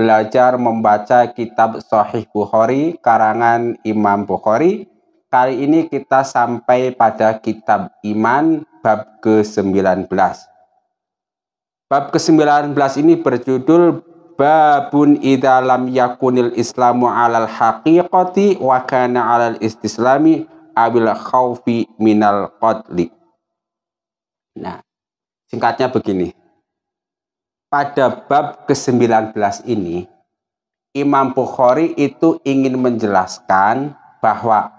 belajar membaca kitab Sahih Bukhari karangan Imam Bukhari. Kali ini kita sampai pada kitab iman bab ke-19. Bab ke-19 ini berjudul Babun idza lam yakunil islamu alal haqiqati wa kana alal istislami abil khaufi minal qatli. Nah, singkatnya begini pada bab ke-19 ini, Imam Bukhari itu ingin menjelaskan bahwa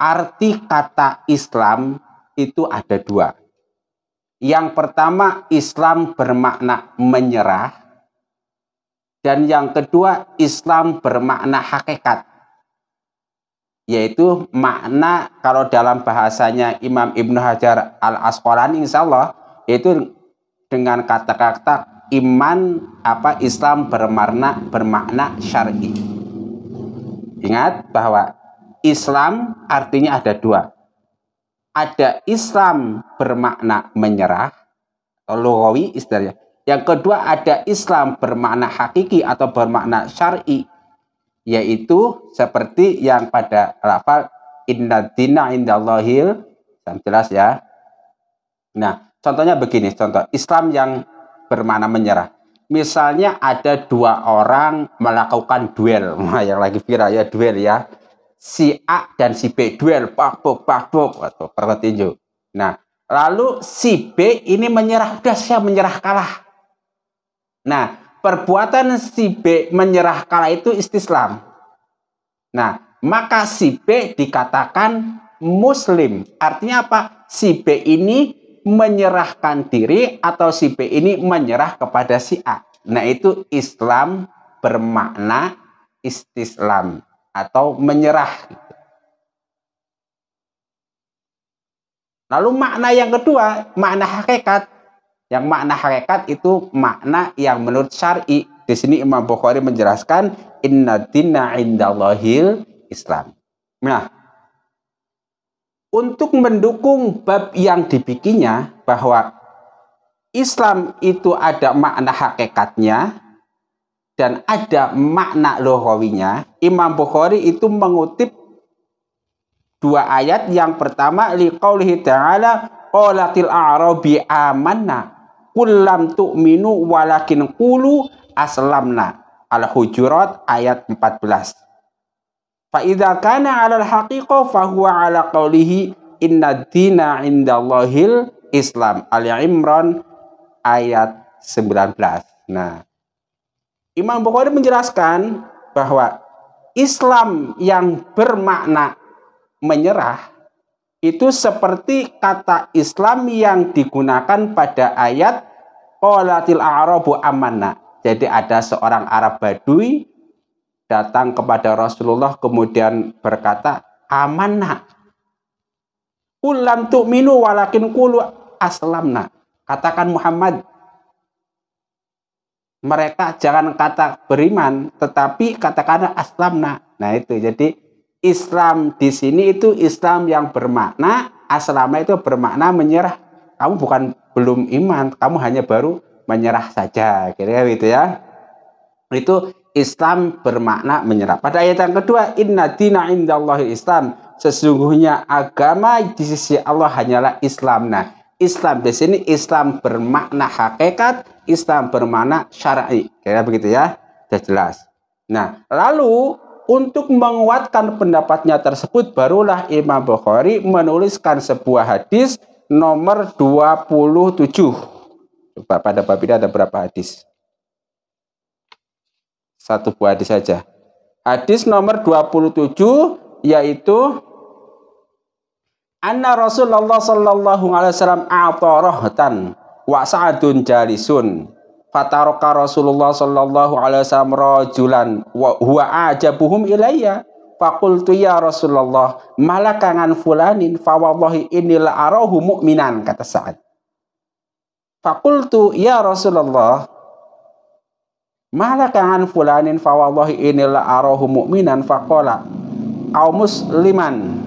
arti kata Islam itu ada dua. Yang pertama, Islam bermakna menyerah, dan yang kedua, Islam bermakna hakikat, yaitu makna kalau dalam bahasanya Imam Ibn Hajar Al Asqalani, insya Allah, itu dengan kata-kata iman apa Islam bermakna bermakna syar'i. Ingat bahwa Islam artinya ada dua. Ada Islam bermakna menyerah, logawi istilahnya. Yang kedua ada Islam bermakna hakiki atau bermakna syar'i, yaitu seperti yang pada lafal inna dina indallahil, jelas ya. Nah, contohnya begini, contoh Islam yang bermana menyerah. Misalnya ada dua orang melakukan duel, yang lagi viral ya duel ya. Si A dan si B duel, pakbok, pakbok, atau pertinju. Nah, lalu si B ini menyerah, udah saya menyerah kalah. Nah, perbuatan si B menyerah kalah itu istislam. Nah, maka si B dikatakan muslim. Artinya apa? Si B ini menyerahkan diri atau si B ini menyerah kepada si A. Nah itu Islam bermakna istislam atau menyerah. Gitu. Lalu makna yang kedua, makna hakikat. Yang makna hakikat itu makna yang menurut syar'i. Di sini Imam Bukhari menjelaskan inna dina indallahil Islam. Nah, untuk mendukung bab yang dibikinnya bahwa Islam itu ada makna hakikatnya dan ada makna lohowinya, Imam Bukhari itu mengutip dua ayat yang pertama liqaulihi ta'ala qalatil a'rabi amanna kullam tu'minu walakin qulu aslamna al-hujurat ayat 14 Fa idza kana 'ala al haqiqa fa huwa 'ala qawlihi inna dina 'indallahil Islam. Ali Imran ayat 19. Nah, Imam Bukhari menjelaskan bahwa Islam yang bermakna menyerah itu seperti kata Islam yang digunakan pada ayat Qolatil a'rabu amanna. Jadi ada seorang Arab Badui datang kepada Rasulullah kemudian berkata, amanah. Ulam tu'minu walakin kulu aslamna. Katakan Muhammad, mereka jangan kata beriman, tetapi katakan aslamna. Nah itu, jadi Islam di sini itu Islam yang bermakna, aslama itu bermakna menyerah. Kamu bukan belum iman, kamu hanya baru menyerah saja, kira-kira gitu ya. Itu Islam bermakna menyerap. Pada ayat yang kedua, inna dina indallahi Islam. Sesungguhnya agama di sisi Allah hanyalah Islam. Nah, Islam di sini Islam bermakna hakikat, Islam bermakna syar'i. Kira begitu ya. Sudah jelas. Nah, lalu untuk menguatkan pendapatnya tersebut barulah Imam Bukhari menuliskan sebuah hadis nomor 27. Coba pada bab ini ada berapa hadis? Satu buah hadis saja. Hadis nomor 27 yaitu Anna Rasulullah sallallahu alaihi wasallam a'tarahatan wa sa'adun jalisun. fataraka Rasulullah sallallahu alaihi wasallam rajulan wa huwa ajabuhum ilayya. Fakultu ya Rasulullah malakangan fulanin wallahi inil arahu mu'minan kata Sa'ad. Fakultu ya Rasulullah Malakangan fulanin fa wallahi inil arahu mu'minan faqala au musliman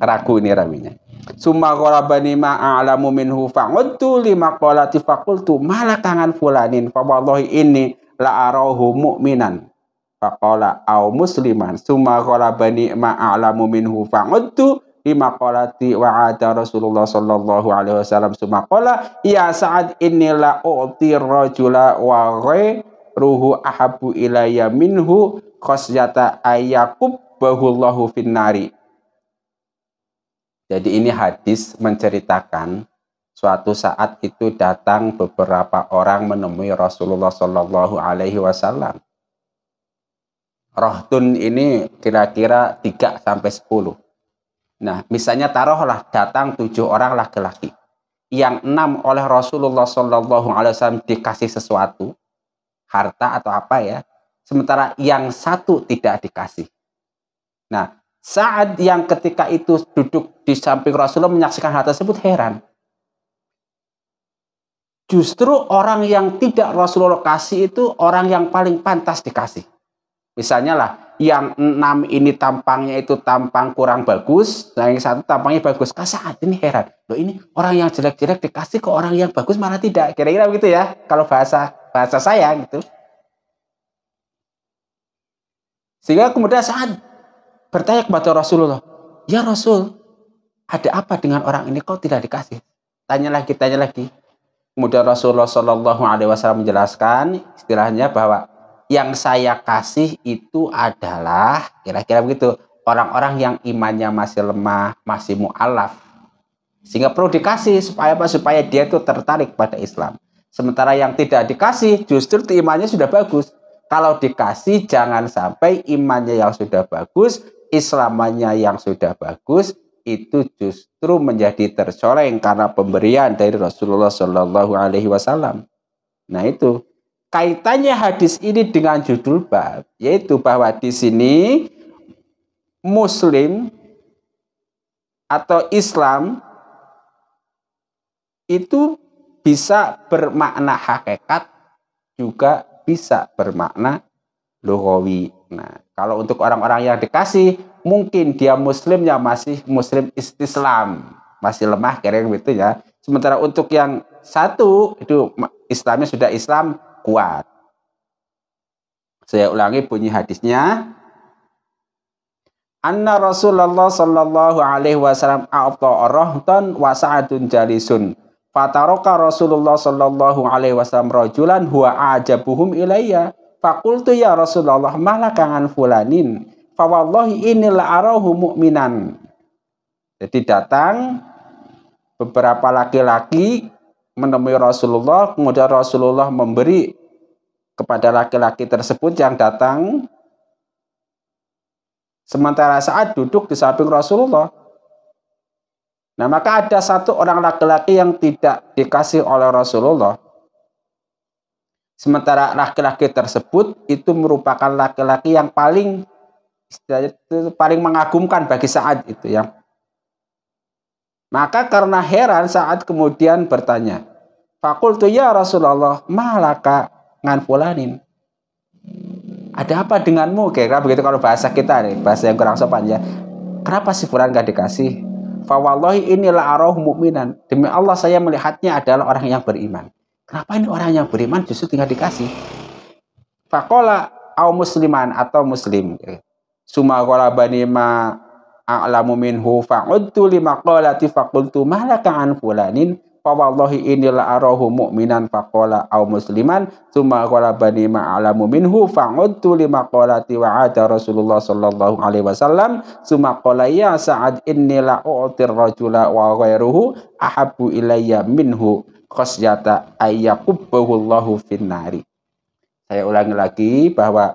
ragu ini rawinya summa gharabani ma a'lamu minhu qultu lima qolati faqultu malaka an fulanin fa wallahi inni la arahu mu'minan faqala au musliman summa gharabani ma a'lamu minhu qultu lima qolati wa ada Rasulullah sallallahu alaihi wasallam summa qala ya sa'ad inni la u'ti rajula wa ghayra ruhu ahabu ilayya minhu khosyata ayyakub bahullahu finnari. Jadi ini hadis menceritakan suatu saat itu datang beberapa orang menemui Rasulullah Shallallahu Alaihi Wasallam. Rohtun ini kira-kira 3 sampai 10. Nah, misalnya taruhlah datang tujuh orang laki-laki. Yang enam oleh Rasulullah Shallallahu Alaihi Wasallam dikasih sesuatu, harta atau apa ya. Sementara yang satu tidak dikasih. Nah, saat yang ketika itu duduk di samping Rasulullah menyaksikan hal tersebut heran. Justru orang yang tidak Rasulullah kasih itu orang yang paling pantas dikasih. Misalnya lah, yang enam ini tampangnya itu tampang kurang bagus, yang satu tampangnya bagus. Nah, saat ini heran. Loh ini orang yang jelek-jelek dikasih ke orang yang bagus mana tidak. Kira-kira begitu ya, kalau bahasa bahasa saya gitu. Sehingga kemudian saat bertanya kepada Rasulullah, "Ya Rasul, ada apa dengan orang ini kau tidak dikasih?" Tanya lagi, tanya lagi. Kemudian Rasulullah Shallallahu Alaihi Wasallam menjelaskan istilahnya bahwa yang saya kasih itu adalah kira-kira begitu orang-orang yang imannya masih lemah, masih mualaf, sehingga perlu dikasih supaya supaya dia itu tertarik pada Islam. Sementara yang tidak dikasih justru imannya sudah bagus. Kalau dikasih jangan sampai imannya yang sudah bagus, islamannya yang sudah bagus itu justru menjadi tercoreng karena pemberian dari Rasulullah Shallallahu Alaihi Wasallam. Nah itu kaitannya hadis ini dengan judul bab yaitu bahwa di sini Muslim atau Islam itu bisa bermakna hakikat juga bisa bermakna lugawi. Nah, kalau untuk orang-orang yang dikasih, mungkin dia muslimnya masih muslim istislam, masih lemah kering gitu ya. Sementara untuk yang satu itu Islamnya sudah Islam kuat. Saya ulangi bunyi hadisnya. Anna Rasulullah sallallahu alaihi wasallam a'ta rahtan wa sa'atun jalisun Fataroka Rasulullah sallallahu alaihi wasallam rajulan huwa ajabuhum ilayya. Fakultu ya Rasulullah malakangan fulanin. Fawallahi inil arahu mu'minan. Jadi datang beberapa laki-laki menemui Rasulullah, kemudian Rasulullah memberi kepada laki-laki tersebut yang datang. Sementara saat duduk di samping Rasulullah, Nah, maka ada satu orang laki-laki yang tidak dikasih oleh Rasulullah. Sementara laki-laki tersebut itu merupakan laki-laki yang paling itu paling mengagumkan bagi saat itu ya. Maka karena heran saat kemudian bertanya, Fakultu ya Rasulullah, malaka ngan fulanin. Ada apa denganmu? Kira-kira begitu kalau bahasa kita nih, bahasa yang kurang sopan ya. Kenapa si Fulan gak dikasih? fawallahi inilah aroh mukminan. Demi Allah saya melihatnya adalah orang yang beriman. Kenapa ini orang yang beriman justru tinggal dikasih? Fakola au musliman atau muslim. Suma kola ma a'lamu minhu fa'udtu lima qolati faqultu malaka an fulanin fawallahi inilah arahu mu'minan faqala au musliman thumma qala bani ma'alamu minhu fa'udtu lima qalati wa'ada Rasulullah sallallahu alaihi wasallam thumma qala ya Sa'ad inilah u'tir rajula wa ghairuhu ahabu ilayya minhu khasyata ayyakubbahu Allahu finnari saya ulangi lagi bahwa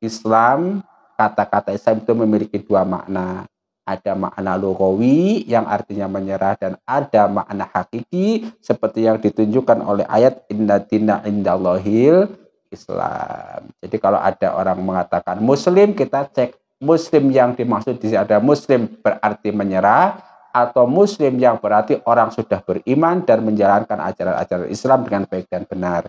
Islam kata-kata Islam itu memiliki dua makna ada makna lugawi yang artinya menyerah dan ada makna hakiki seperti yang ditunjukkan oleh ayat inna dina indallahil Islam. Jadi kalau ada orang mengatakan muslim kita cek muslim yang dimaksud di sini ada muslim berarti menyerah atau muslim yang berarti orang sudah beriman dan menjalankan ajaran-ajaran Islam dengan baik dan benar.